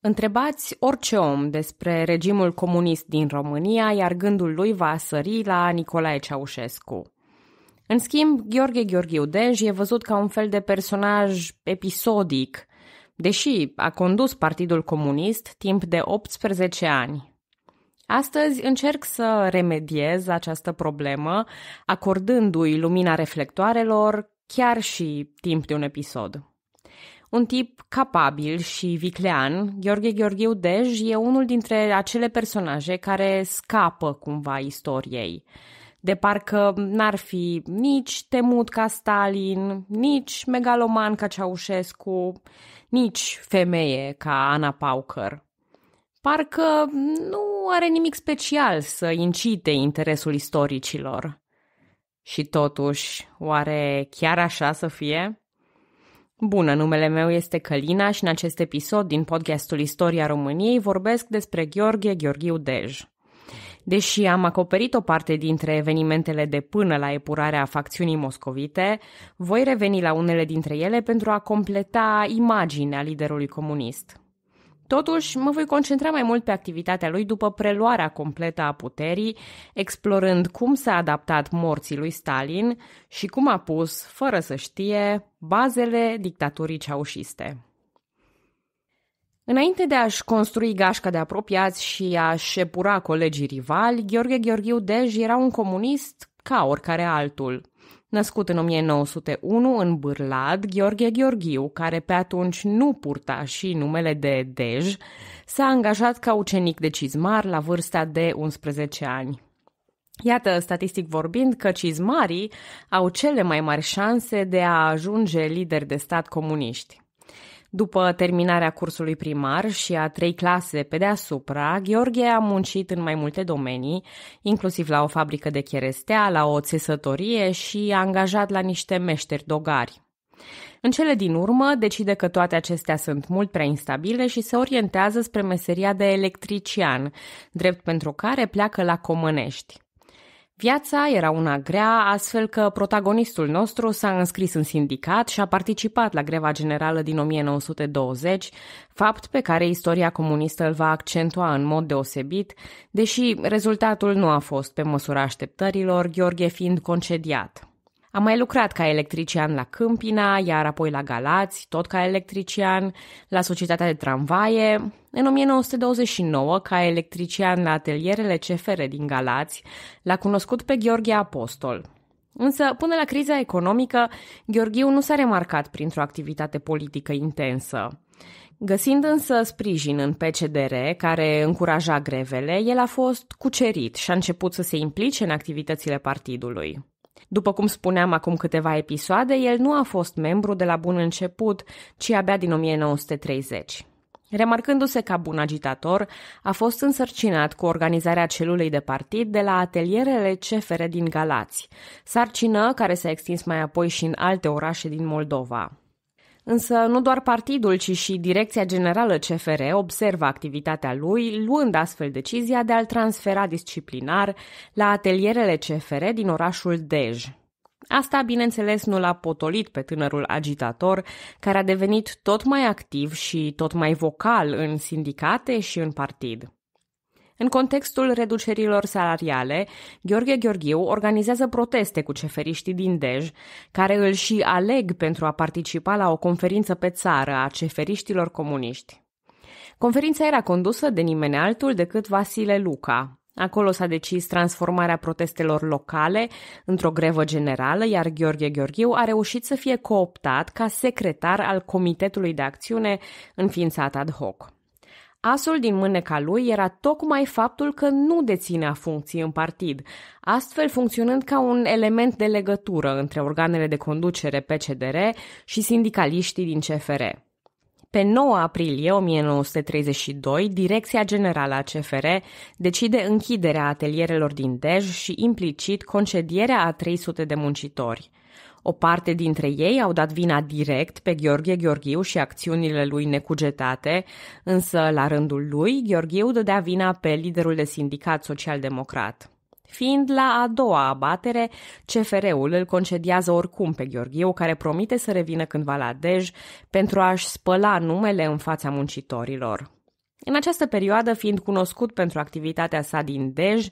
Întrebați orice om despre regimul comunist din România, iar gândul lui va sări la Nicolae Ceaușescu. În schimb, Gheorghe Gheorghiu Dej e văzut ca un fel de personaj episodic, deși a condus Partidul Comunist timp de 18 ani. Astăzi încerc să remediez această problemă, acordându-i lumina reflectoarelor chiar și timp de un episod. Un tip capabil și viclean, Gheorghe Gheorgheu Dej e unul dintre acele personaje care scapă cumva istoriei. De parcă n-ar fi nici temut ca Stalin, nici megaloman ca Ceaușescu, nici femeie ca Ana Pauker. Parcă nu are nimic special să incite interesul istoricilor. Și totuși, oare chiar așa să fie? Bună, numele meu este Călina și în acest episod din podcastul Istoria României vorbesc despre Gheorghe Gheorghiu Dej. Deși am acoperit o parte dintre evenimentele de până la epurarea facțiunii moscovite, voi reveni la unele dintre ele pentru a completa imaginea liderului comunist. Totuși, mă voi concentra mai mult pe activitatea lui după preluarea completă a puterii, explorând cum s-a adaptat morții lui Stalin și cum a pus, fără să știe, bazele dictaturii ceaușiste. Înainte de a-și construi gașca de apropiați și a șepura colegii rivali, Gheorghe Gheorghiu Dej era un comunist ca oricare altul – Născut în 1901 în Bârlad, Gheorghe Gheorghiu, care pe atunci nu purta și numele de Dej, s-a angajat ca ucenic de cizmar la vârsta de 11 ani. Iată, statistic vorbind, că cizmarii au cele mai mari șanse de a ajunge lideri de stat comuniști. După terminarea cursului primar și a trei clase pe deasupra, Gheorghe a muncit în mai multe domenii, inclusiv la o fabrică de cherestea, la o țesătorie și a angajat la niște meșteri dogari. În cele din urmă, decide că toate acestea sunt mult prea instabile și se orientează spre meseria de electrician, drept pentru care pleacă la Comănești. Viața era una grea, astfel că protagonistul nostru s-a înscris în sindicat și a participat la greva generală din 1920, fapt pe care istoria comunistă îl va accentua în mod deosebit, deși rezultatul nu a fost pe măsura așteptărilor, Gheorghe fiind concediat. Am mai lucrat ca electrician la Câmpina, iar apoi la Galați, tot ca electrician, la Societatea de Tramvaie, în 1929, ca electrician la atelierele CFR din Galați, l-a cunoscut pe Gheorghe Apostol. Însă, până la criza economică, Gheorghiu nu s-a remarcat printr-o activitate politică intensă. Găsind însă sprijin în PCDR, care încuraja grevele, el a fost cucerit și a început să se implice în activitățile partidului. După cum spuneam acum câteva episoade, el nu a fost membru de la bun început, ci abia din 1930. Remarcându-se ca bun agitator, a fost însărcinat cu organizarea celulei de partid de la atelierele CFR din Galați, sarcină care s-a extins mai apoi și în alte orașe din Moldova. Însă nu doar partidul, ci și Direcția Generală CFR observă activitatea lui, luând astfel decizia de a-l transfera disciplinar la atelierele CFR din orașul Dej. Asta, bineînțeles, nu l-a potolit pe tânărul agitator, care a devenit tot mai activ și tot mai vocal în sindicate și în partid. În contextul reducerilor salariale, Gheorghe Gheorghiu organizează proteste cu ceferiștii din Dej, care îl și aleg pentru a participa la o conferință pe țară a ceferiștilor comuniști. Conferința era condusă de nimeni altul decât Vasile Luca. Acolo s-a decis transformarea protestelor locale într-o grevă generală, iar Gheorghe Gheorghiu a reușit să fie cooptat ca secretar al Comitetului de Acțiune înființat ad hoc. Asul din mâneca lui era tocmai faptul că nu deținea funcții în partid, astfel funcționând ca un element de legătură între organele de conducere PCDR și sindicaliștii din CFR. Pe 9 aprilie 1932, Direcția Generală a CFR decide închiderea atelierelor din Dej și implicit concedierea a 300 de muncitori. O parte dintre ei au dat vina direct pe Gheorghe Gheorghiu și acțiunile lui necugetate, însă, la rândul lui, Gheorghiu dădea vina pe liderul de sindicat social-democrat. Fiind la a doua abatere, CFR-ul îl concediază oricum pe Gheorghiu, care promite să revină cândva la Dej pentru a-și spăla numele în fața muncitorilor. În această perioadă, fiind cunoscut pentru activitatea sa din Dej,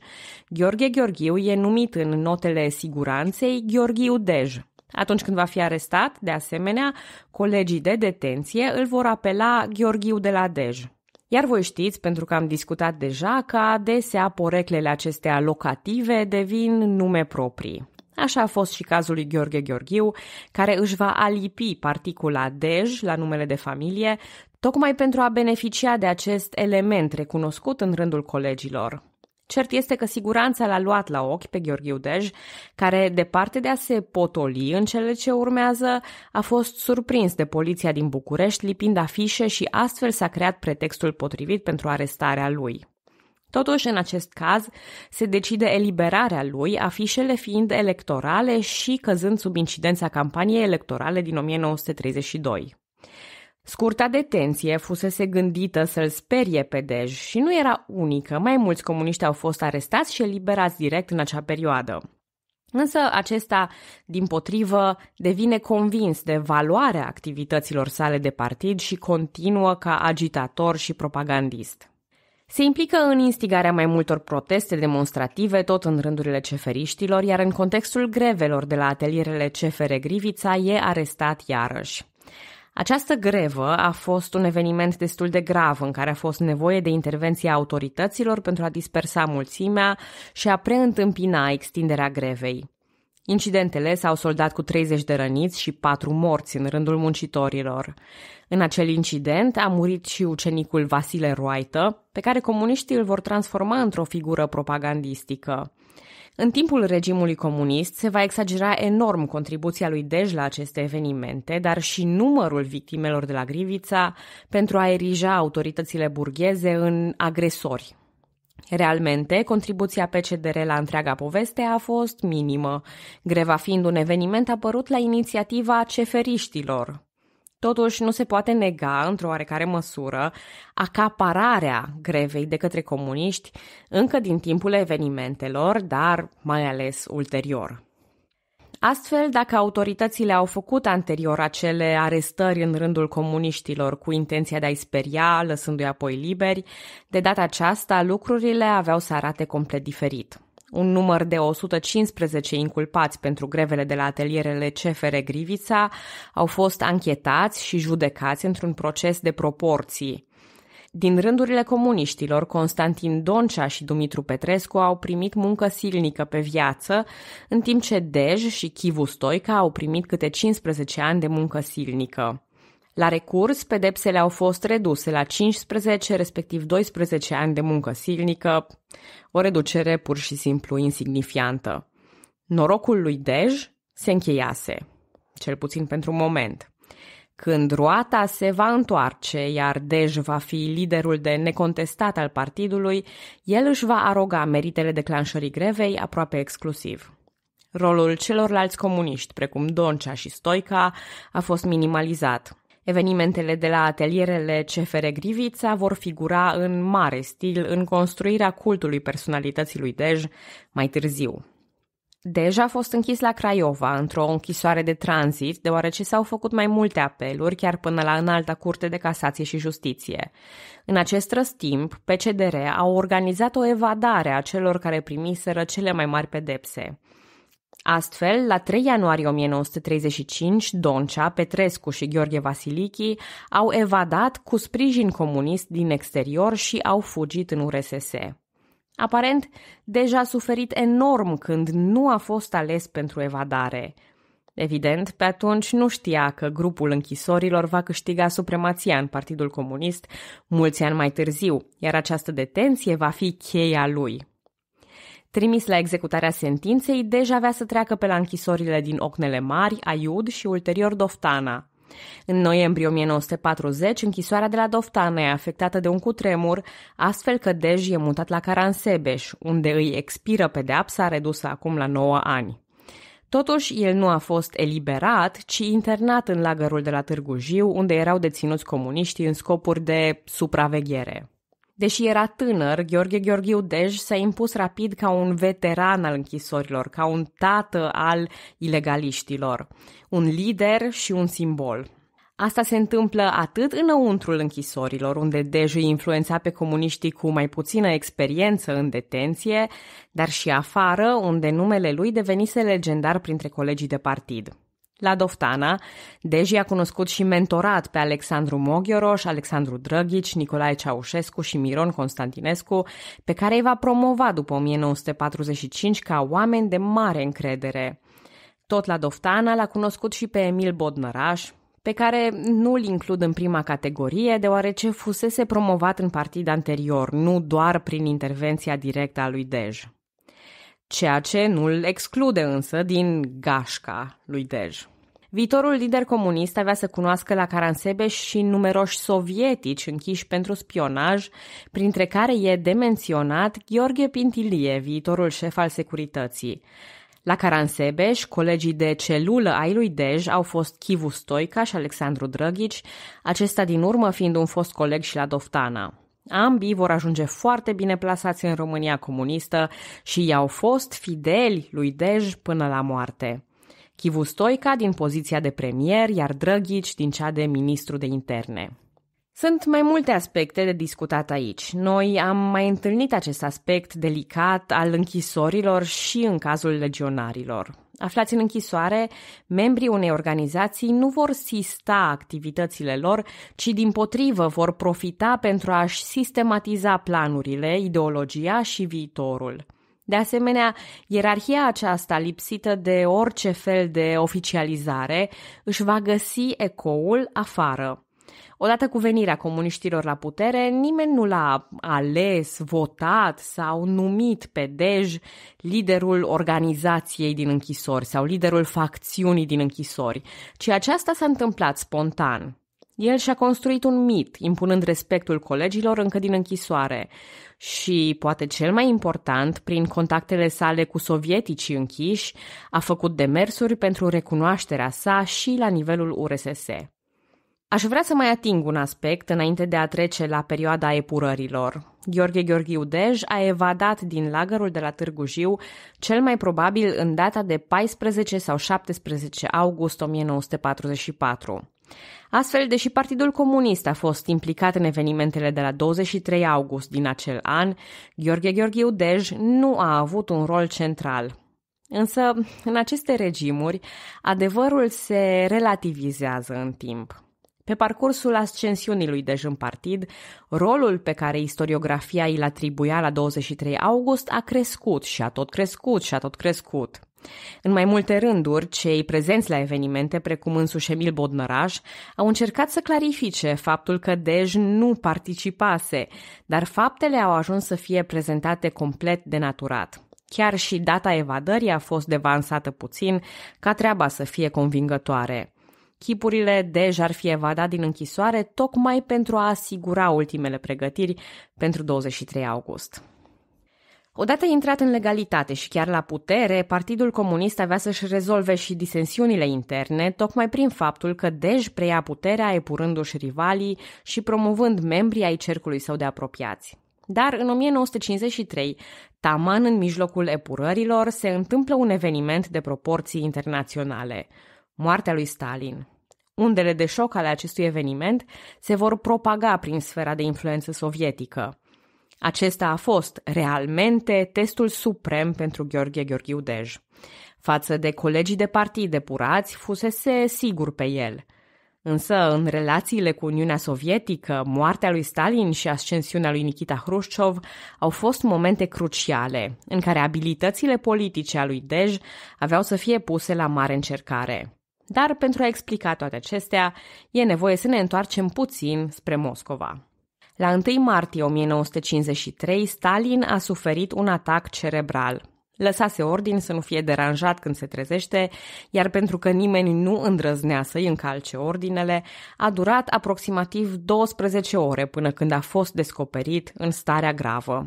Gheorghe Gheorghiu e numit în notele siguranței Gheorghiu Dej. Atunci când va fi arestat, de asemenea, colegii de detenție îl vor apela Gheorghiu de la Dej. Iar voi știți, pentru că am discutat deja, că adesea poreclele acestea locative devin nume proprii. Așa a fost și cazul lui Gheorghe Gheorghiu, care își va alipi particula Dej la numele de familie, tocmai pentru a beneficia de acest element recunoscut în rândul colegilor. Cert este că siguranța l-a luat la ochi pe Gheorghe Udej, care, departe de a se potoli în cele ce urmează, a fost surprins de poliția din București lipind afișe și astfel s-a creat pretextul potrivit pentru arestarea lui. Totuși, în acest caz, se decide eliberarea lui, afișele fiind electorale și căzând sub incidența campaniei electorale din 1932. Scurta detenție fusese gândită să-l sperie pe Dej și nu era unică, mai mulți comuniști au fost arestați și eliberați direct în acea perioadă. Însă acesta, din potrivă, devine convins de valoarea activităților sale de partid și continuă ca agitator și propagandist. Se implică în instigarea mai multor proteste demonstrative tot în rândurile ceferiștilor, iar în contextul grevelor de la atelierele CFR Grivița e arestat iarăși. Această grevă a fost un eveniment destul de grav în care a fost nevoie de intervenția autorităților pentru a dispersa mulțimea și a preîntâmpina extinderea grevei. Incidentele s-au soldat cu 30 de răniți și 4 morți în rândul muncitorilor. În acel incident a murit și ucenicul Vasile Roaită, pe care comuniștii îl vor transforma într-o figură propagandistică. În timpul regimului comunist se va exagera enorm contribuția lui Dej la aceste evenimente, dar și numărul victimelor de la Grivița pentru a erija autoritățile burgheze în agresori. Realmente, contribuția PCDR la întreaga poveste a fost minimă, greva fiind un eveniment apărut la inițiativa ceferiștilor, Totuși, nu se poate nega, într-o oarecare măsură, acapararea grevei de către comuniști încă din timpul evenimentelor, dar mai ales ulterior. Astfel, dacă autoritățile au făcut anterior acele arestări în rândul comuniștilor cu intenția de a-i speria, lăsându-i apoi liberi, de data aceasta lucrurile aveau să arate complet diferit un număr de 115 inculpați pentru grevele de la atelierele CFR Grivița au fost anchetați și judecați într-un proces de proporții. Din rândurile comuniștilor, Constantin Doncea și Dumitru Petrescu au primit muncă silnică pe viață, în timp ce Dej și Chivu Stoica au primit câte 15 ani de muncă silnică. La recurs, pedepsele au fost reduse la 15, respectiv 12 ani de muncă silnică, o reducere pur și simplu insignifiantă. Norocul lui Dej se încheiase, cel puțin pentru un moment. Când roata se va întoarce, iar Dej va fi liderul de necontestat al partidului, el își va aroga meritele declanșării grevei aproape exclusiv. Rolul celorlalți comuniști, precum Doncea și Stoica, a fost minimalizat, Evenimentele de la atelierele CFR Grivița vor figura în mare stil în construirea cultului personalității lui Dej mai târziu. Dej a fost închis la Craiova, într-o închisoare de tranzit, deoarece s-au făcut mai multe apeluri, chiar până la înalta curte de casație și justiție. În acest răstimp, PCDR au organizat o evadare a celor care primiseră cele mai mari pedepse. Astfel, la 3 ianuarie 1935, Doncea, Petrescu și Gheorghe Vasilichi au evadat cu sprijin comunist din exterior și au fugit în URSS. Aparent, deja a suferit enorm când nu a fost ales pentru evadare. Evident, pe atunci nu știa că grupul închisorilor va câștiga supremația în Partidul Comunist mulți ani mai târziu, iar această detenție va fi cheia lui. Trimis la executarea sentinței, deja avea să treacă pe la închisorile din Ocnele Mari, Aiud și ulterior Doftana. În noiembrie 1940, închisoarea de la Doftana e afectată de un cutremur, astfel că Dej e mutat la Caransebeș, unde îi expiră pedeapsa redusă acum la 9 ani. Totuși, el nu a fost eliberat, ci internat în lagărul de la Târgu Jiu, unde erau deținuți comuniștii în scopuri de supraveghere. Deși era tânăr, Gheorghe Gheorghiu Dej s-a impus rapid ca un veteran al închisorilor, ca un tată al ilegaliștilor, un lider și un simbol. Asta se întâmplă atât înăuntrul închisorilor, unde îi influența pe comuniștii cu mai puțină experiență în detenție, dar și afară, unde numele lui devenise legendar printre colegii de partid. La Doftana, Deji a cunoscut și mentorat pe Alexandru Moghioroș, Alexandru Drăghici, Nicolae Ceaușescu și Miron Constantinescu, pe care îi va promova după 1945 ca oameni de mare încredere. Tot la Doftana l-a cunoscut și pe Emil Bodnăraș, pe care nu-l includ în prima categorie, deoarece fusese promovat în partid anterior, nu doar prin intervenția directă a lui Dej ceea ce nu îl exclude însă din gașca lui Dej. Viitorul lider comunist avea să cunoască la Caransebeș și numeroși sovietici închiși pentru spionaj, printre care e de menționat Gheorghe Pintilie, viitorul șef al securității. La Caransebeș, colegii de celulă ai lui Dej au fost Chivu Stoica și Alexandru Drăghici, acesta din urmă fiind un fost coleg și la Doftana. Ambii vor ajunge foarte bine plasați în România comunistă și i-au fost fideli lui Dej până la moarte. Chivu Stoica din poziția de premier, iar Drăghici din cea de ministru de interne. Sunt mai multe aspecte de discutat aici. Noi am mai întâlnit acest aspect delicat al închisorilor și în cazul legionarilor. Aflați în închisoare, membrii unei organizații nu vor sista activitățile lor, ci din potrivă vor profita pentru a-și sistematiza planurile, ideologia și viitorul. De asemenea, ierarhia aceasta, lipsită de orice fel de oficializare, își va găsi ecoul afară. Odată cu venirea comuniștilor la putere, nimeni nu l-a ales, votat sau numit pe Dej liderul organizației din închisori sau liderul facțiunii din închisori, ci aceasta s-a întâmplat spontan. El și-a construit un mit, impunând respectul colegilor încă din închisoare și, poate cel mai important, prin contactele sale cu sovieticii închiși, a făcut demersuri pentru recunoașterea sa și la nivelul URSS. Aș vrea să mai ating un aspect înainte de a trece la perioada epurărilor. Gheorghe Gheorghiu Dej a evadat din lagărul de la Târgu Jiu, cel mai probabil în data de 14 sau 17 august 1944. Astfel, deși Partidul Comunist a fost implicat în evenimentele de la 23 august din acel an, Gheorghe Gheorghiu Dej nu a avut un rol central. Însă, în aceste regimuri, adevărul se relativizează în timp. Pe parcursul ascensiunii lui Dej în partid, rolul pe care istoriografia îl atribuia la 23 august a crescut și a tot crescut și a tot crescut. În mai multe rânduri, cei prezenți la evenimente, precum însuși Emil Bodnăraș, au încercat să clarifice faptul că Dej nu participase, dar faptele au ajuns să fie prezentate complet denaturat. Chiar și data evadării a fost devansată puțin ca treaba să fie convingătoare. Chipurile deja ar fi evadat din închisoare tocmai pentru a asigura ultimele pregătiri pentru 23 august. Odată intrat în legalitate și chiar la putere, Partidul Comunist avea să-și rezolve și disensiunile interne, tocmai prin faptul că Dej preia puterea epurându-și rivalii și promovând membrii ai cercului său de apropiați. Dar în 1953, taman în mijlocul epurărilor, se întâmplă un eveniment de proporții internaționale – moartea lui Stalin. Undele de șoc ale acestui eveniment se vor propaga prin sfera de influență sovietică. Acesta a fost realmente testul suprem pentru Gheorghe Gheorghiu Dej. Față de colegii de partid depurați, fusese sigur pe el – Însă, în relațiile cu Uniunea Sovietică, moartea lui Stalin și ascensiunea lui Nikita Hrușciov au fost momente cruciale, în care abilitățile politice a lui Dej aveau să fie puse la mare încercare. Dar pentru a explica toate acestea, e nevoie să ne întoarcem puțin spre Moscova. La 1 martie 1953, Stalin a suferit un atac cerebral. Lăsase ordin să nu fie deranjat când se trezește, iar pentru că nimeni nu îndrăznea să-i încalce ordinele, a durat aproximativ 12 ore până când a fost descoperit în starea gravă.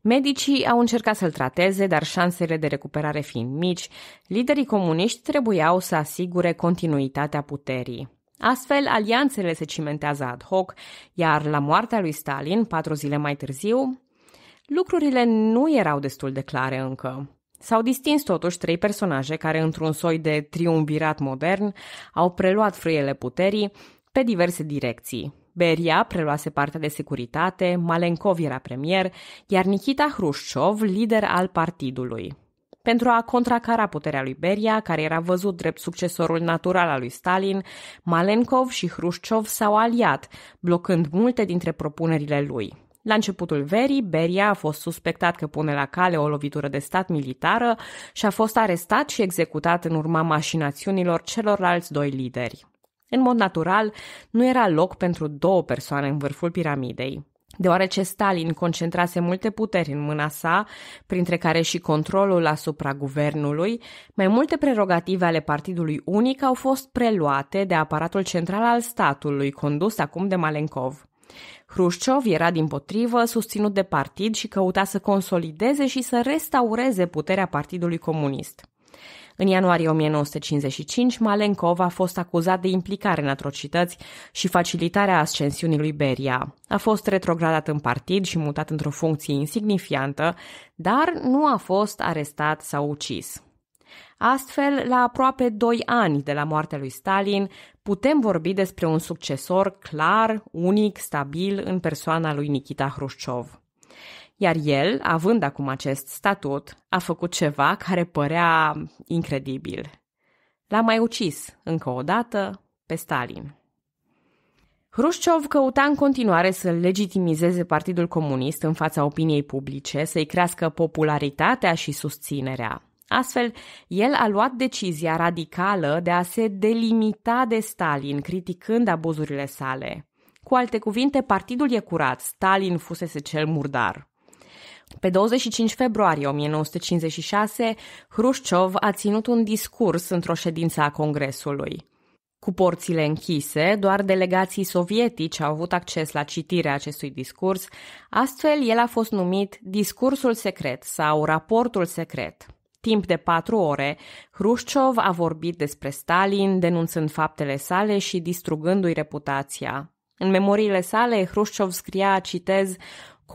Medicii au încercat să-l trateze, dar șansele de recuperare fiind mici, liderii comuniști trebuiau să asigure continuitatea puterii. Astfel, alianțele se cimentează ad hoc, iar la moartea lui Stalin, patru zile mai târziu, lucrurile nu erau destul de clare încă. S-au distins totuși trei personaje care, într-un soi de triumvirat modern, au preluat frâiele puterii pe diverse direcții. Beria preluase partea de securitate, Malenkov era premier, iar Nikita Hrușciov lider al partidului. Pentru a contracara puterea lui Beria, care era văzut drept succesorul natural al lui Stalin, Malenkov și Hrușciov s-au aliat, blocând multe dintre propunerile lui. La începutul verii, Beria a fost suspectat că pune la cale o lovitură de stat militară și a fost arestat și executat în urma mașinațiunilor celorlalți doi lideri. În mod natural, nu era loc pentru două persoane în vârful piramidei, deoarece Stalin concentrase multe puteri în mâna sa, printre care și controlul asupra guvernului, mai multe prerogative ale Partidului Unic au fost preluate de aparatul central al statului, condus acum de Malenkov. Hrușciov era din potrivă susținut de partid și căuta să consolideze și să restaureze puterea Partidului Comunist. În ianuarie 1955, Malenkov a fost acuzat de implicare în atrocități și facilitarea ascensiunii lui Beria. A fost retrogradat în partid și mutat într-o funcție insignifiantă, dar nu a fost arestat sau ucis. Astfel, la aproape doi ani de la moartea lui Stalin, putem vorbi despre un succesor clar, unic, stabil în persoana lui Nikita Hrușciov. Iar el, având acum acest statut, a făcut ceva care părea incredibil. L-a mai ucis, încă o dată, pe Stalin. Hrușciov căuta în continuare să legitimizeze Partidul Comunist în fața opiniei publice, să-i crească popularitatea și susținerea. Astfel, el a luat decizia radicală de a se delimita de Stalin, criticând abuzurile sale. Cu alte cuvinte, partidul e curat, Stalin fusese cel murdar. Pe 25 februarie 1956, Hrușciov a ținut un discurs într-o ședință a Congresului. Cu porțile închise, doar delegații sovietici au avut acces la citirea acestui discurs, astfel el a fost numit discursul secret sau raportul secret. Timp de patru ore, Hrușciov a vorbit despre Stalin, denunțând faptele sale și distrugându-i reputația. În memoriile sale, Hrușciov scria, citez,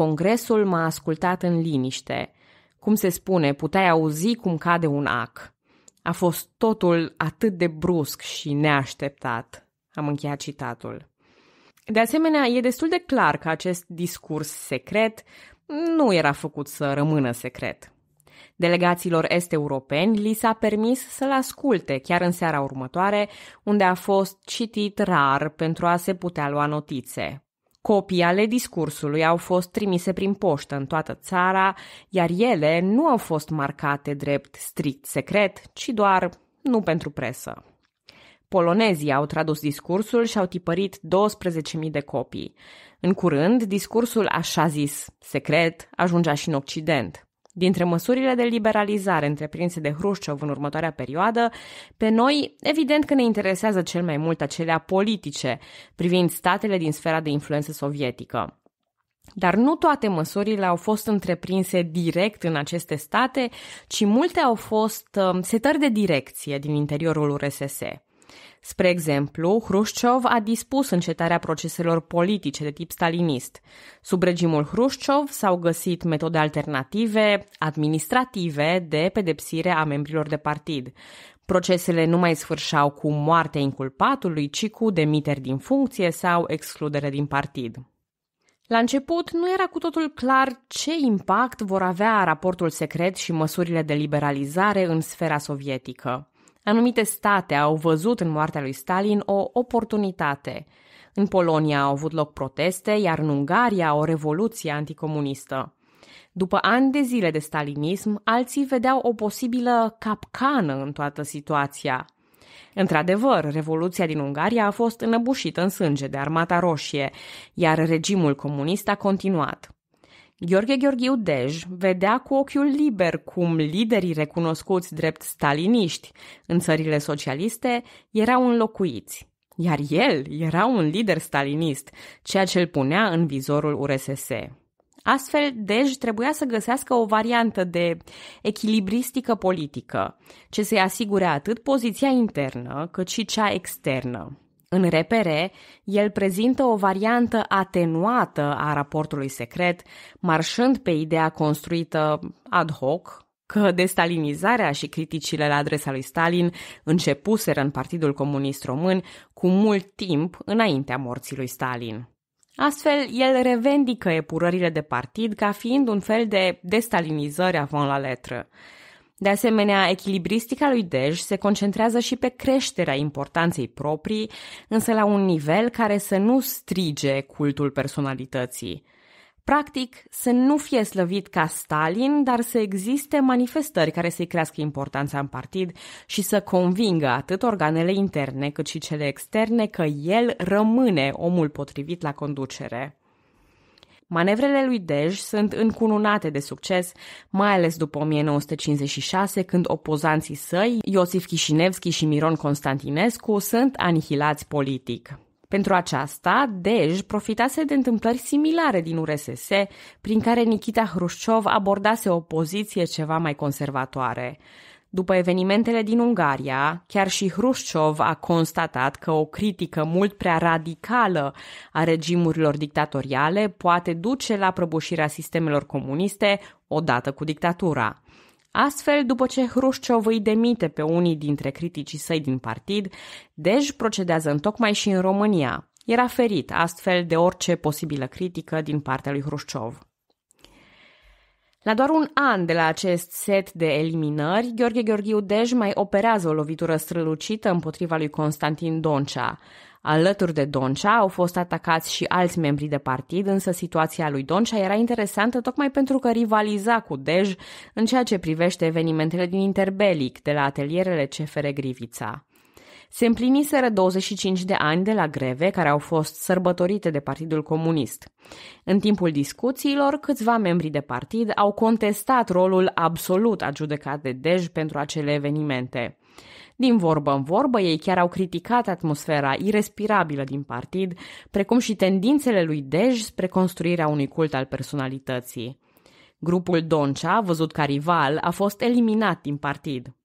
Congresul m-a ascultat în liniște. Cum se spune, puteai auzi cum cade un ac. A fost totul atât de brusc și neașteptat. Am încheiat citatul. De asemenea, e destul de clar că acest discurs secret nu era făcut să rămână secret. Delegaților est-europeni li s-a permis să-l asculte chiar în seara următoare, unde a fost citit rar pentru a se putea lua notițe. Copii ale discursului au fost trimise prin poștă în toată țara, iar ele nu au fost marcate drept strict secret, ci doar nu pentru presă. Polonezii au tradus discursul și au tipărit 12.000 de copii. În curând, discursul așa zis secret ajungea și în Occident. Dintre măsurile de liberalizare întreprinse de Hrușciov în următoarea perioadă, pe noi, evident că ne interesează cel mai mult acelea politice, privind statele din sfera de influență sovietică. Dar nu toate măsurile au fost întreprinse direct în aceste state, ci multe au fost um, setări de direcție din interiorul URSS. Spre exemplu, Hrușciov a dispus încetarea proceselor politice de tip stalinist. Sub regimul Hrușciov s-au găsit metode alternative, administrative, de pedepsire a membrilor de partid. Procesele nu mai sfârșau cu moartea inculpatului, ci cu demiteri din funcție sau excludere din partid. La început nu era cu totul clar ce impact vor avea raportul secret și măsurile de liberalizare în sfera sovietică. Anumite state au văzut în moartea lui Stalin o oportunitate. În Polonia au avut loc proteste, iar în Ungaria o revoluție anticomunistă. După ani de zile de stalinism, alții vedeau o posibilă capcană în toată situația. Într-adevăr, Revoluția din Ungaria a fost înăbușită în sânge de Armata Roșie, iar regimul comunist a continuat. Gheorghe Gheorghiu Dej vedea cu ochiul liber cum liderii recunoscuți drept staliniști în țările socialiste erau înlocuiți, iar el era un lider stalinist, ceea ce îl punea în vizorul URSS. Astfel, Dej trebuia să găsească o variantă de echilibristică politică, ce să-i asigure atât poziția internă cât și cea externă. În repere, el prezintă o variantă atenuată a raportului secret, marșând pe ideea construită ad hoc că destalinizarea și criticile la adresa lui Stalin începuseră în Partidul Comunist Român cu mult timp înaintea morții lui Stalin. Astfel, el revendică epurările de partid ca fiind un fel de destalinizări avant la letră. De asemenea, echilibristica lui Dej se concentrează și pe creșterea importanței proprii, însă la un nivel care să nu strige cultul personalității. Practic, să nu fie slăvit ca Stalin, dar să existe manifestări care să-i crească importanța în partid și să convingă atât organele interne cât și cele externe că el rămâne omul potrivit la conducere. Manevrele lui Dej sunt încununate de succes, mai ales după 1956, când opozanții săi, Iosif Chișinevski și Miron Constantinescu, sunt anihilați politic. Pentru aceasta, Dej profitase de întâmplări similare din URSS, prin care Nikita Hrușciov abordase o poziție ceva mai conservatoare. După evenimentele din Ungaria, chiar și Hrușciov a constatat că o critică mult prea radicală a regimurilor dictatoriale poate duce la prăbușirea sistemelor comuniste odată cu dictatura. Astfel, după ce Hrușciov îi demite pe unii dintre criticii săi din partid, Dej procedează în tocmai și în România. Era ferit astfel de orice posibilă critică din partea lui Hrușciov. La doar un an de la acest set de eliminări, Gheorghe Gheorghiu Dej mai operează o lovitură strălucită împotriva lui Constantin Doncea. Alături de Doncea au fost atacați și alți membri de partid, însă situația lui Doncea era interesantă tocmai pentru că rivaliza cu Dej în ceea ce privește evenimentele din interbelic de la atelierele CFR Grivița. Se împliniseră 25 de ani de la greve care au fost sărbătorite de Partidul Comunist. În timpul discuțiilor, câțiva membri de partid au contestat rolul absolut adjudecat de Dej pentru acele evenimente. Din vorbă în vorbă, ei chiar au criticat atmosfera irespirabilă din partid, precum și tendințele lui Dej spre construirea unui cult al personalității. Grupul Doncea, văzut ca rival, a fost eliminat din partid.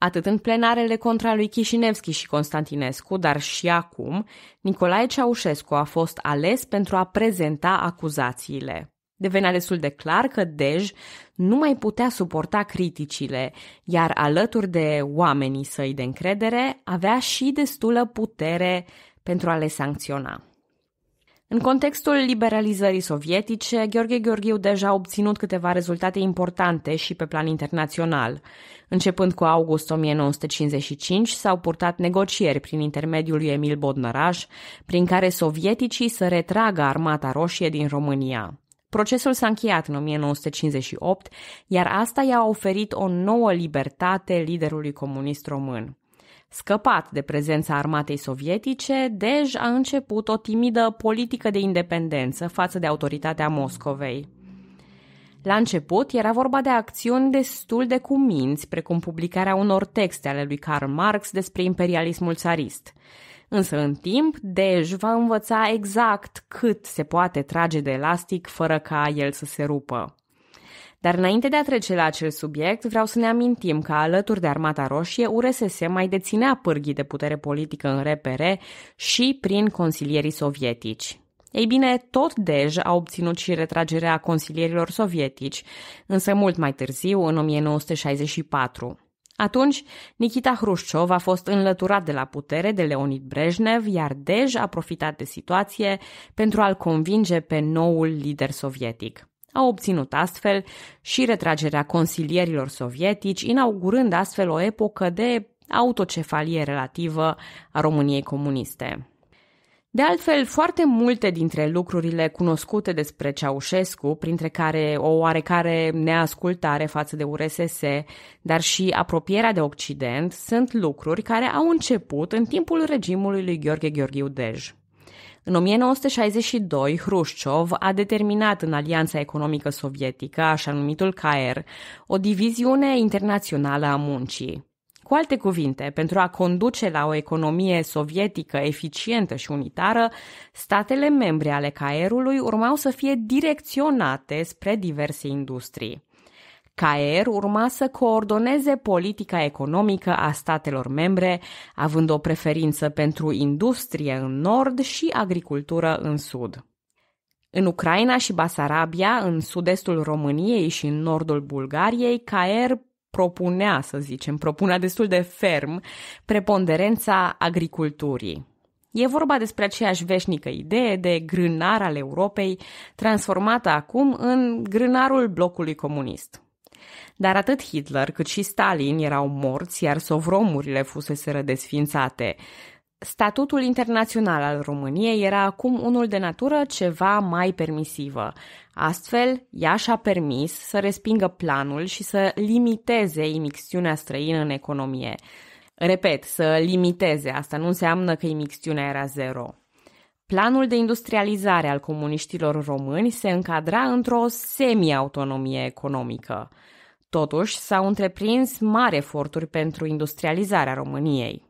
Atât în plenarele contra lui Chișinevski și Constantinescu, dar și acum, Nicolae Ceaușescu a fost ales pentru a prezenta acuzațiile. Devenea destul de clar că Dej nu mai putea suporta criticile, iar alături de oamenii săi de încredere avea și destulă putere pentru a le sancționa. În contextul liberalizării sovietice, Gheorghe Gheorghiu deja a obținut câteva rezultate importante și pe plan internațional. Începând cu august 1955, s-au purtat negocieri prin intermediul lui Emil Bodnăraș, prin care sovieticii să retragă armata roșie din România. Procesul s-a încheiat în 1958, iar asta i-a oferit o nouă libertate liderului comunist român. Scăpat de prezența armatei sovietice, Dej a început o timidă politică de independență față de autoritatea Moscovei. La început era vorba de acțiuni destul de cuminți, precum publicarea unor texte ale lui Karl Marx despre imperialismul țarist. Însă în timp, Dej va învăța exact cât se poate trage de elastic fără ca el să se rupă. Dar înainte de a trece la acel subiect, vreau să ne amintim că alături de Armata Roșie, URSS mai deținea pârghii de putere politică în RPR și prin consilierii sovietici. Ei bine, tot Dej a obținut și retragerea consilierilor sovietici, însă mult mai târziu, în 1964. Atunci, Nikita Hrușciov a fost înlăturat de la putere de Leonid Brejnev, iar Dej a profitat de situație pentru a-l convinge pe noul lider sovietic. A obținut astfel și retragerea consilierilor sovietici, inaugurând astfel o epocă de autocefalie relativă a României comuniste. De altfel, foarte multe dintre lucrurile cunoscute despre Ceaușescu, printre care o oarecare neascultare față de URSS, dar și apropierea de Occident, sunt lucruri care au început în timpul regimului lui Gheorghe Gheorghiu Dej. În 1962, Hrușciov a determinat în Alianța Economică Sovietică, așa numitul CAER, o diviziune internațională a muncii. Cu alte cuvinte, pentru a conduce la o economie sovietică eficientă și unitară, statele membre ale CAER-ului urmau să fie direcționate spre diverse industrii. CAER urma să coordoneze politica economică a statelor membre, având o preferință pentru industrie în nord și agricultură în sud. În Ucraina și Basarabia, în sud-estul României și în nordul Bulgariei, CAER propunea, să zicem, propunea destul de ferm preponderența agriculturii. E vorba despre aceeași veșnică idee de grânar al Europei, transformată acum în grânarul blocului comunist. Dar atât Hitler cât și Stalin erau morți, iar sovromurile fuseseră desfințate. Statutul internațional al României era acum unul de natură ceva mai permisivă. Astfel, ea și-a permis să respingă planul și să limiteze imixtiunea străină în economie. Repet, să limiteze, asta nu înseamnă că imixtiunea era zero. Planul de industrializare al comuniștilor români se încadra într-o semi-autonomie economică. Totuși, s-au întreprins mari eforturi pentru industrializarea României.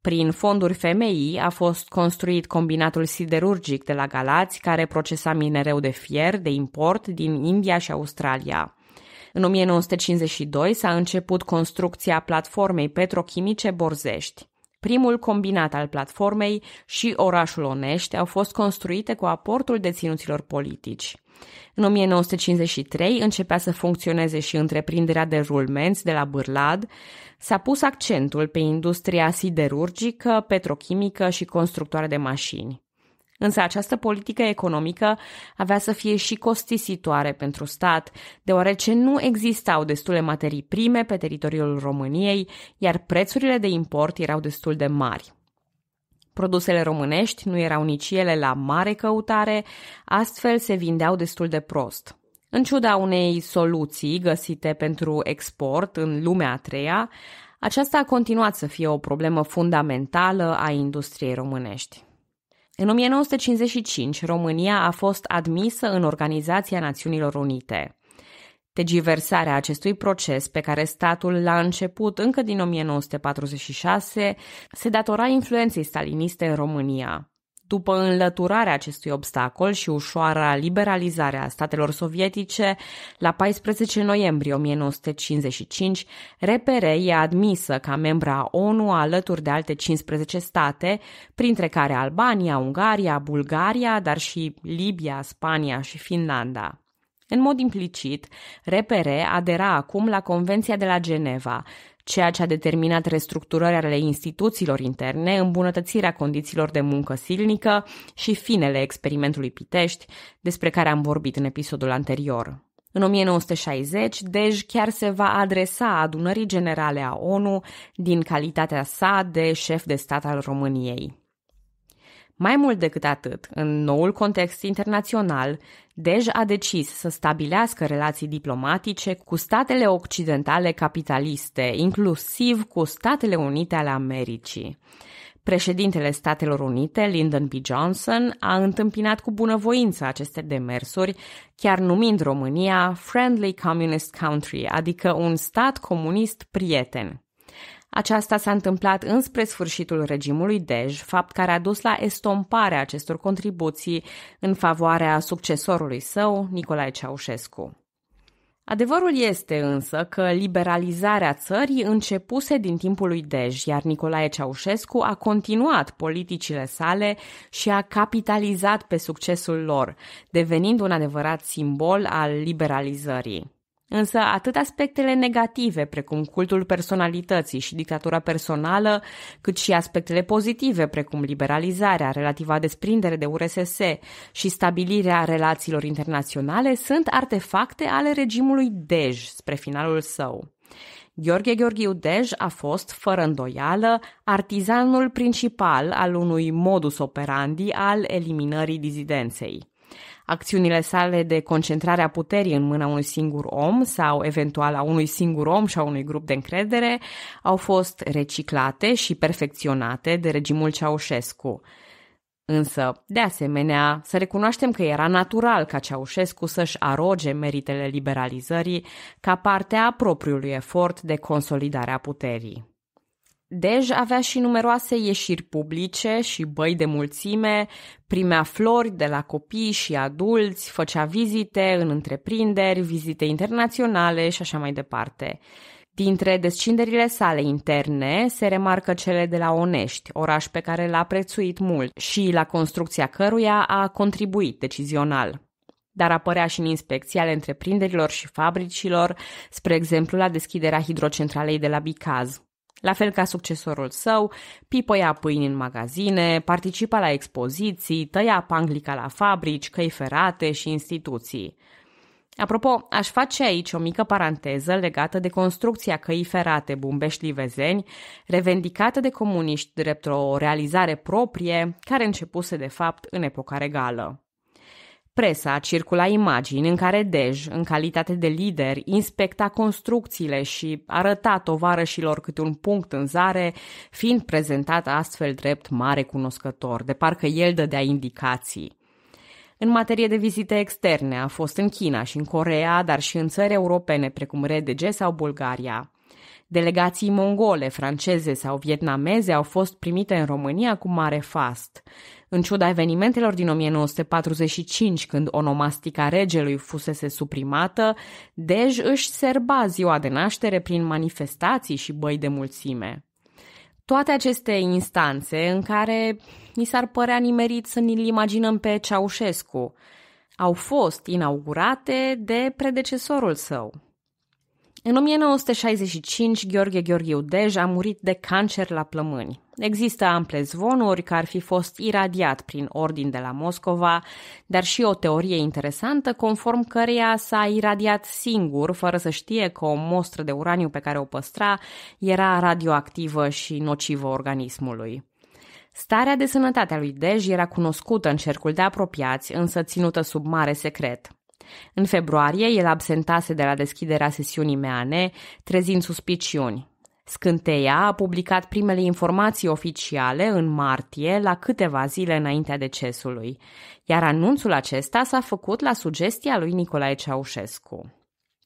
Prin fonduri femeii a fost construit combinatul siderurgic de la Galați, care procesa minereu de fier de import din India și Australia. În 1952 s-a început construcția platformei petrochimice Borzești primul combinat al platformei și orașul Onești au fost construite cu aportul deținuților politici. În 1953 începea să funcționeze și întreprinderea de rulmenți de la Bârlad, s-a pus accentul pe industria siderurgică, petrochimică și constructoare de mașini. Însă această politică economică avea să fie și costisitoare pentru stat, deoarece nu existau destule materii prime pe teritoriul României, iar prețurile de import erau destul de mari. Produsele românești nu erau nici ele la mare căutare, astfel se vindeau destul de prost. În ciuda unei soluții găsite pentru export în lumea a treia, aceasta a continuat să fie o problemă fundamentală a industriei românești. În 1955, România a fost admisă în Organizația Națiunilor Unite. Tegiversarea acestui proces, pe care statul l-a început încă din 1946, se datora influenței staliniste în România. După înlăturarea acestui obstacol și ușoara liberalizare a statelor sovietice, la 14 noiembrie 1955, RPR e admisă ca membra ONU alături de alte 15 state, printre care Albania, Ungaria, Bulgaria, dar și Libia, Spania și Finlanda. În mod implicit, RPR adera acum la Convenția de la Geneva, ceea ce a determinat restructurarea ale instituțiilor interne, îmbunătățirea condițiilor de muncă silnică și finele experimentului Pitești, despre care am vorbit în episodul anterior. În 1960, Dej chiar se va adresa adunării generale a ONU din calitatea sa de șef de stat al României. Mai mult decât atât, în noul context internațional, Dej a decis să stabilească relații diplomatice cu statele occidentale capitaliste, inclusiv cu Statele Unite ale Americii. Președintele Statelor Unite, Lyndon B. Johnson, a întâmpinat cu bunăvoință aceste demersuri, chiar numind România Friendly Communist Country, adică un stat comunist prieten. Aceasta s-a întâmplat înspre sfârșitul regimului Dej, fapt care a dus la estomparea acestor contribuții în favoarea succesorului său, Nicolae Ceaușescu. Adevărul este însă că liberalizarea țării începuse din timpul lui Dej, iar Nicolae Ceaușescu a continuat politicile sale și a capitalizat pe succesul lor, devenind un adevărat simbol al liberalizării. Însă atât aspectele negative, precum cultul personalității și dictatura personală, cât și aspectele pozitive, precum liberalizarea, relativa desprindere de URSS și stabilirea relațiilor internaționale, sunt artefacte ale regimului Dej spre finalul său. Gheorghe Gheorghiu Dej a fost, fără îndoială, artizanul principal al unui modus operandi al eliminării dizidenței. Acțiunile sale de concentrare a puterii în mâna unui singur om sau eventual a unui singur om și a unui grup de încredere au fost reciclate și perfecționate de regimul Ceaușescu. Însă, de asemenea, să recunoaștem că era natural ca Ceaușescu să-și aroge meritele liberalizării ca parte a propriului efort de consolidare a puterii. Dej avea și numeroase ieșiri publice și băi de mulțime, primea flori de la copii și adulți, făcea vizite în întreprinderi, vizite internaționale și așa mai departe. Dintre descinderile sale interne se remarcă cele de la Onești, oraș pe care l-a prețuit mult și la construcția căruia a contribuit decizional. Dar apărea și în inspecții ale întreprinderilor și fabricilor, spre exemplu la deschiderea hidrocentralei de la Bicaz. La fel ca succesorul său, pipăia pâini în magazine, participa la expoziții, tăia panglica la fabrici, căi ferate și instituții. Apropo, aș face aici o mică paranteză legată de construcția căii ferate Bumbești-Livezeni, revendicată de comuniști drept o realizare proprie, care începuse de fapt în epoca regală. Presa circula imagini în care Dej, în calitate de lider, inspecta construcțiile și arăta tovarășilor câte un punct în zare, fiind prezentat astfel drept mare cunoscător, de parcă el dădea indicații. În materie de vizite externe a fost în China și în Corea, dar și în țări europene precum RDG sau Bulgaria. Delegații mongole, franceze sau vietnameze au fost primite în România cu mare fast. În ciuda evenimentelor din 1945, când onomastica regelui fusese suprimată, Dej își serba ziua de naștere prin manifestații și băi de mulțime. Toate aceste instanțe în care ni s-ar părea nimerit să ne-l imaginăm pe Ceaușescu, au fost inaugurate de predecesorul său, în 1965, Gheorghe Gheorghe Udej a murit de cancer la plămâni. Există ample zvonuri că ar fi fost iradiat prin ordin de la Moscova, dar și o teorie interesantă conform căreia s-a iradiat singur, fără să știe că o mostră de uraniu pe care o păstra era radioactivă și nocivă organismului. Starea de sănătate a lui Dej era cunoscută în cercul de apropiați, însă ținută sub mare secret. În februarie, el absentase de la deschiderea sesiunii meane, trezind suspiciuni. Scânteia a publicat primele informații oficiale în martie, la câteva zile înaintea decesului, iar anunțul acesta s-a făcut la sugestia lui Nicolae Ceaușescu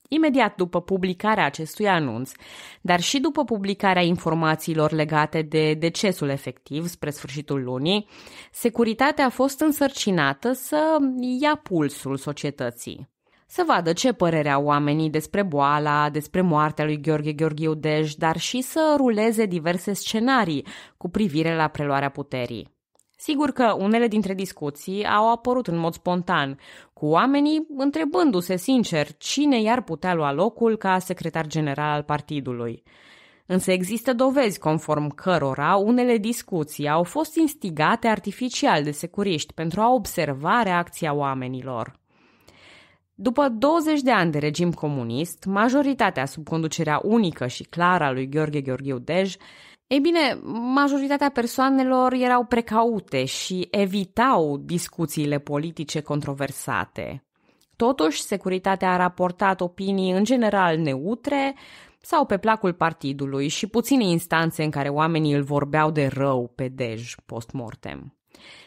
imediat după publicarea acestui anunț, dar și după publicarea informațiilor legate de decesul efectiv spre sfârșitul lunii, securitatea a fost însărcinată să ia pulsul societății. Să vadă ce părere au oamenii despre boala, despre moartea lui Gheorghe Gheorghiu Dej, dar și să ruleze diverse scenarii cu privire la preluarea puterii. Sigur că unele dintre discuții au apărut în mod spontan, cu oamenii întrebându-se sincer cine i-ar putea lua locul ca secretar general al partidului. Însă există dovezi conform cărora unele discuții au fost instigate artificial de securiști pentru a observa reacția oamenilor. După 20 de ani de regim comunist, majoritatea sub conducerea unică și clară a lui Gheorghe gheorghiu Dej ei bine, majoritatea persoanelor erau precaute și evitau discuțiile politice controversate. Totuși, securitatea a raportat opinii în general neutre sau pe placul partidului și puține instanțe în care oamenii îl vorbeau de rău pe dej mortem.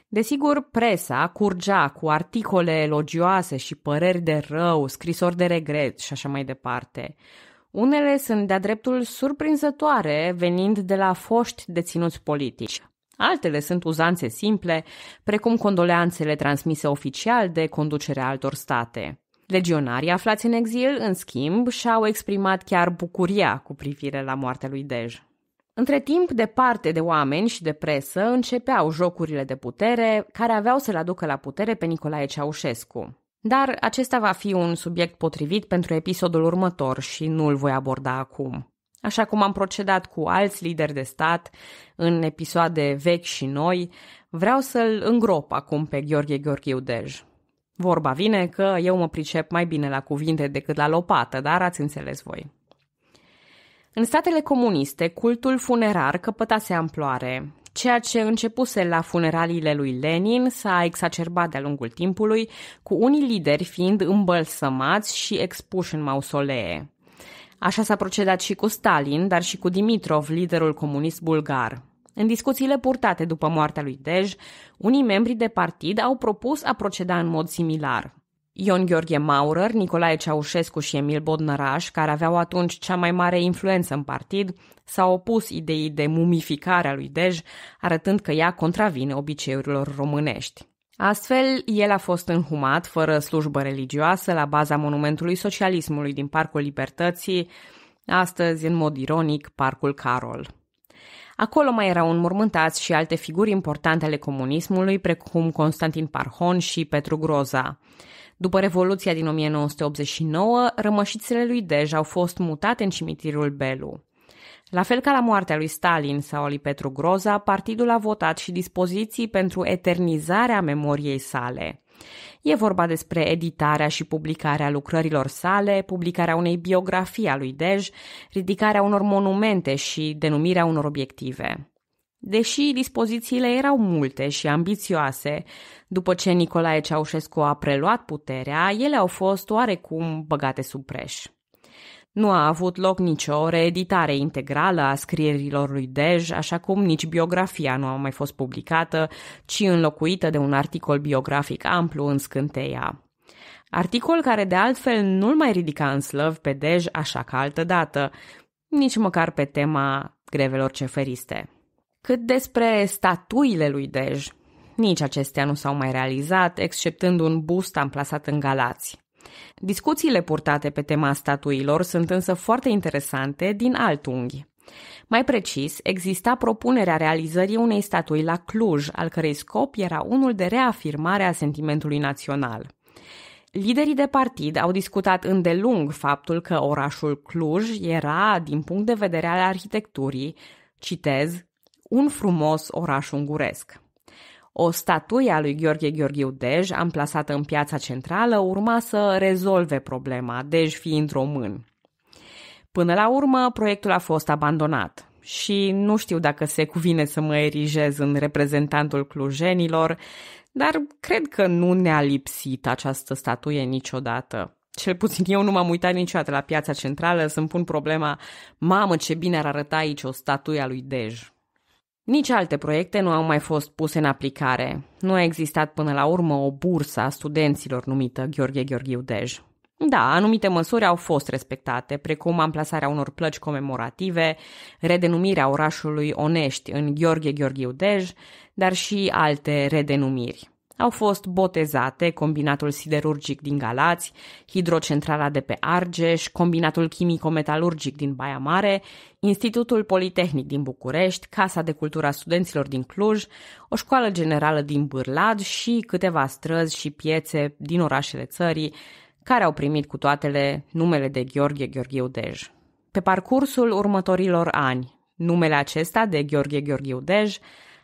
Desigur, presa curgea cu articole elogioase și păreri de rău, scrisori de regret și așa mai departe. Unele sunt de-a dreptul surprinzătoare, venind de la foști deținuți politici. Altele sunt uzanțe simple, precum condoleanțele transmise oficial de conducerea altor state. Legionarii aflați în exil, în schimb, și-au exprimat chiar bucuria cu privire la moartea lui Dej. Între timp, departe de oameni și de presă începeau jocurile de putere care aveau să-l aducă la putere pe Nicolae Ceaușescu. Dar acesta va fi un subiect potrivit pentru episodul următor și nu îl voi aborda acum. Așa cum am procedat cu alți lideri de stat în episoade vechi și noi, vreau să-l îngrop acum pe Gheorghe Gheorghiu Dej. Vorba vine că eu mă pricep mai bine la cuvinte decât la lopată, dar ați înțeles voi. În statele comuniste, cultul funerar căpătase amploare, ceea ce începuse la funeraliile lui Lenin s-a exacerbat de-a lungul timpului, cu unii lideri fiind îmbălsămați și expuși în mausolee. Așa s-a procedat și cu Stalin, dar și cu Dimitrov, liderul comunist bulgar. În discuțiile purtate după moartea lui Dej, unii membri de partid au propus a proceda în mod similar – Ion Gheorghe Maurer, Nicolae Ceaușescu și Emil Bodnăraș, care aveau atunci cea mai mare influență în partid, s-au opus ideii de mumificare a lui Dej, arătând că ea contravine obiceiurilor românești. Astfel, el a fost înhumat, fără slujbă religioasă, la baza monumentului socialismului din Parcul Libertății, astăzi, în mod ironic, Parcul Carol. Acolo mai erau înmormântați și alte figuri importante ale comunismului, precum Constantin Parhon și Petru Groza. După Revoluția din 1989, rămășițele lui Dej au fost mutate în cimitirul Belu. La fel ca la moartea lui Stalin sau lui Petru Groza, partidul a votat și dispoziții pentru eternizarea memoriei sale. E vorba despre editarea și publicarea lucrărilor sale, publicarea unei biografii a lui Dej, ridicarea unor monumente și denumirea unor obiective. Deși dispozițiile erau multe și ambițioase, după ce Nicolae Ceaușescu a preluat puterea, ele au fost oarecum băgate sub preș. Nu a avut loc nicio reeditare integrală a scrierilor lui Dej, așa cum nici biografia nu a mai fost publicată, ci înlocuită de un articol biografic amplu în scânteia. Articol care de altfel nu-l mai ridica în slăv pe Dej așa ca altă dată, nici măcar pe tema grevelor ceferiste. Cât despre statuile lui Dej, nici acestea nu s-au mai realizat, exceptând un bust amplasat în Galați. Discuțiile purtate pe tema statuilor sunt însă foarte interesante din alt unghi. Mai precis, exista propunerea realizării unei statui la Cluj, al cărei scop era unul de reafirmare a sentimentului național. Liderii de partid au discutat îndelung faptul că orașul Cluj era, din punct de vedere al arhitecturii, citez, un frumos oraș unguresc. O statuie a lui Gheorghe Gheorghiu Dej, amplasată în piața centrală, urma să rezolve problema, Dej fiind român. Până la urmă, proiectul a fost abandonat și nu știu dacă se cuvine să mă erigez în reprezentantul clujenilor, dar cred că nu ne-a lipsit această statuie niciodată. Cel puțin eu nu m-am uitat niciodată la piața centrală să-mi pun problema, mamă ce bine ar arăta aici o statuie a lui Dej. Nici alte proiecte nu au mai fost puse în aplicare. Nu a existat până la urmă o bursă a studenților numită Gheorghe Gheorghiu Dej. Da, anumite măsuri au fost respectate, precum amplasarea unor plăci comemorative, redenumirea orașului Onești în Gheorghe Gheorghiu Dej, dar și alte redenumiri. Au fost botezate Combinatul Siderurgic din Galați, Hidrocentrala de pe Argeș, Combinatul Chimico-Metalurgic din Baia Mare, Institutul Politehnic din București, Casa de Cultură a Studenților din Cluj, o școală generală din Bârlad și câteva străzi și piețe din orașele țării, care au primit cu toatele numele de Gheorghe Gheorgheu Dej. Pe parcursul următorilor ani, numele acesta de Gheorghe Gheorgheu Dej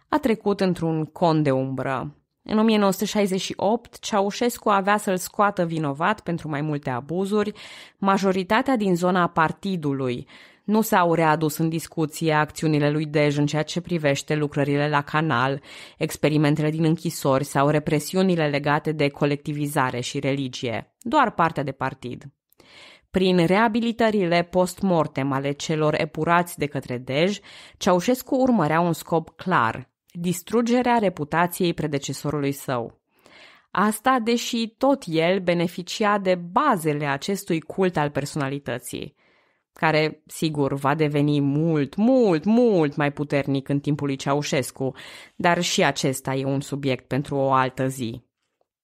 a trecut într-un con de umbră. În 1968, Ceaușescu avea să-l scoată vinovat pentru mai multe abuzuri, majoritatea din zona partidului. Nu s-au readus în discuție acțiunile lui Dej în ceea ce privește lucrările la canal, experimentele din închisori sau represiunile legate de colectivizare și religie, doar partea de partid. Prin reabilitările post-mortem ale celor epurați de către Dej, Ceaușescu urmărea un scop clar, distrugerea reputației predecesorului său. Asta deși tot el beneficia de bazele acestui cult al personalității, care, sigur, va deveni mult, mult, mult mai puternic în timpul lui Ceaușescu, dar și acesta e un subiect pentru o altă zi.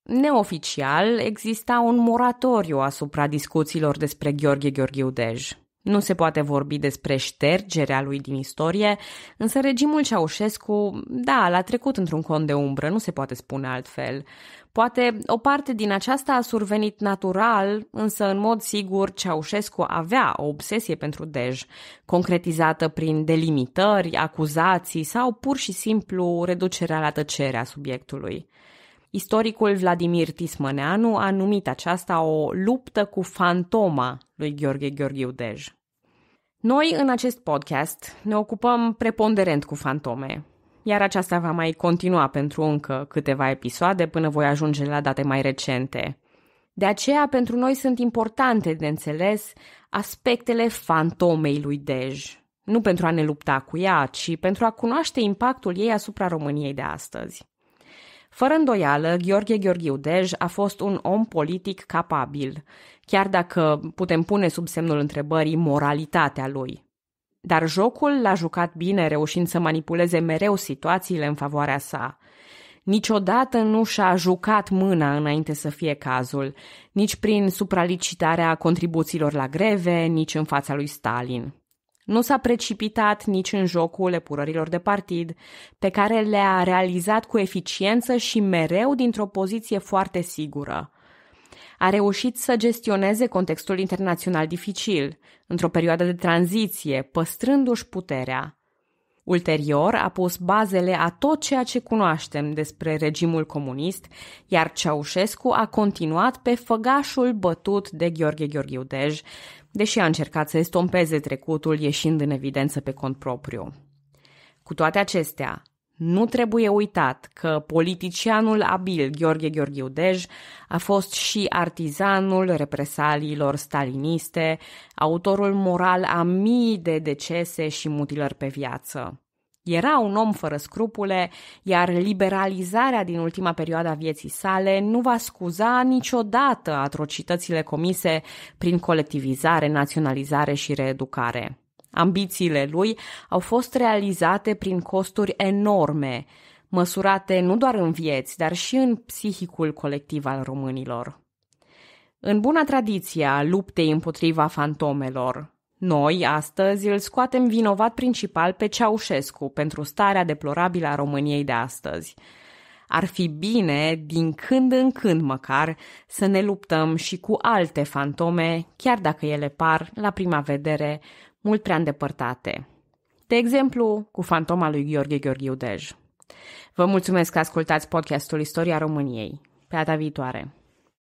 Neoficial, exista un moratoriu asupra discuțiilor despre Gheorghe Gheorghiu Dej. Nu se poate vorbi despre ștergerea lui din istorie, însă regimul Ceaușescu, da, l-a trecut într-un cont de umbră, nu se poate spune altfel. Poate o parte din aceasta a survenit natural, însă în mod sigur Ceaușescu avea o obsesie pentru Dej, concretizată prin delimitări, acuzații sau pur și simplu reducerea la tăcere a subiectului. Istoricul Vladimir Tismăneanu a numit aceasta o luptă cu fantoma lui Gheorghe Gheorghiu Dej. Noi, în acest podcast, ne ocupăm preponderent cu fantome, iar aceasta va mai continua pentru încă câteva episoade până voi ajunge la date mai recente. De aceea, pentru noi sunt importante de înțeles aspectele fantomei lui Dej, nu pentru a ne lupta cu ea, ci pentru a cunoaște impactul ei asupra României de astăzi. Fără îndoială, Gheorghe Gheorghiu Dej a fost un om politic capabil, chiar dacă putem pune sub semnul întrebării moralitatea lui. Dar jocul l-a jucat bine, reușind să manipuleze mereu situațiile în favoarea sa. Niciodată nu și-a jucat mâna înainte să fie cazul, nici prin supralicitarea contribuțiilor la greve, nici în fața lui Stalin. Nu s-a precipitat nici în jocul epurărilor de partid, pe care le-a realizat cu eficiență și mereu dintr-o poziție foarte sigură. A reușit să gestioneze contextul internațional dificil, într-o perioadă de tranziție, păstrându-și puterea. Ulterior a pus bazele a tot ceea ce cunoaștem despre regimul comunist, iar Ceaușescu a continuat pe făgașul bătut de Gheorghe Gheorghiu Dej, deși a încercat să estompeze trecutul ieșind în evidență pe cont propriu. Cu toate acestea, nu trebuie uitat că politicianul abil Gheorghe Gheorghiu Dej a fost și artizanul represaliilor staliniste, autorul moral a mii de decese și mutilări pe viață. Era un om fără scrupule, iar liberalizarea din ultima perioadă a vieții sale nu va scuza niciodată atrocitățile comise prin colectivizare, naționalizare și reeducare. Ambițiile lui au fost realizate prin costuri enorme, măsurate nu doar în vieți, dar și în psihicul colectiv al românilor. În buna tradiție a luptei împotriva fantomelor, noi, astăzi, îl scoatem vinovat principal pe Ceaușescu pentru starea deplorabilă a României de astăzi. Ar fi bine, din când în când măcar, să ne luptăm și cu alte fantome, chiar dacă ele par, la prima vedere, mult prea îndepărtate. De exemplu, cu fantoma lui Gheorghe Gheorghiu Dej. Vă mulțumesc că ascultați podcastul Istoria României. Pe data viitoare!